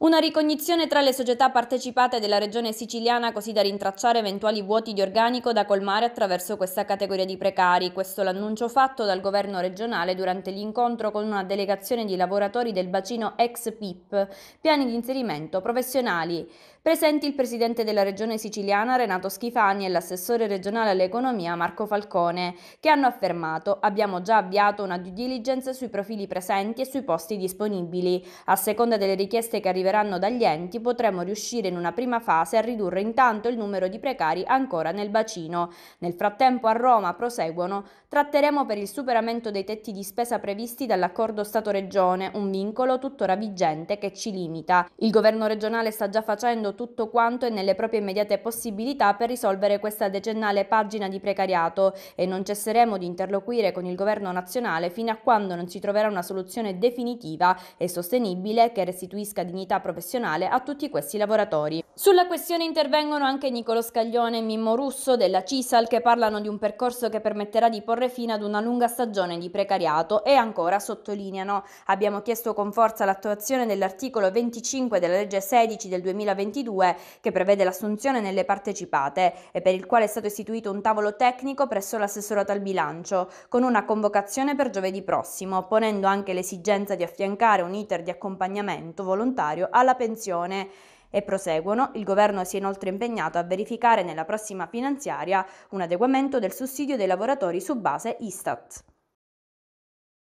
Una ricognizione tra le società partecipate della regione siciliana così da rintracciare eventuali vuoti di organico da colmare attraverso questa categoria di precari, questo l'annuncio fatto dal governo regionale durante l'incontro con una delegazione di lavoratori del bacino ex PIP, piani di inserimento professionali. Presenti il presidente della regione siciliana Renato Schifani e l'assessore regionale all'economia Marco Falcone, che hanno affermato abbiamo già avviato una due diligence sui profili presenti e sui posti disponibili, a seconda delle richieste che arriveranno arriveranno dagli enti potremo riuscire in una prima fase a ridurre intanto il numero di precari ancora nel bacino. Nel frattempo a Roma, proseguono, tratteremo per il superamento dei tetti di spesa previsti dall'accordo Stato-Regione, un vincolo tuttora vigente che ci limita. Il governo regionale sta già facendo tutto quanto è nelle proprie immediate possibilità per risolvere questa decennale pagina di precariato e non cesseremo di interloquire con il governo nazionale fino a quando non si troverà una soluzione definitiva e sostenibile che restituisca dignità professionale a tutti questi lavoratori. Sulla questione intervengono anche Nicolo Scaglione e Mimmo Russo della CISAL che parlano di un percorso che permetterà di porre fine ad una lunga stagione di precariato e ancora sottolineano abbiamo chiesto con forza l'attuazione dell'articolo 25 della legge 16 del 2022 che prevede l'assunzione nelle partecipate e per il quale è stato istituito un tavolo tecnico presso l'assessorato al bilancio con una convocazione per giovedì prossimo ponendo anche l'esigenza di affiancare un iter di accompagnamento volontario alla pensione. E proseguono, il governo si è inoltre impegnato a verificare nella prossima finanziaria un adeguamento del sussidio dei lavoratori su base Istat.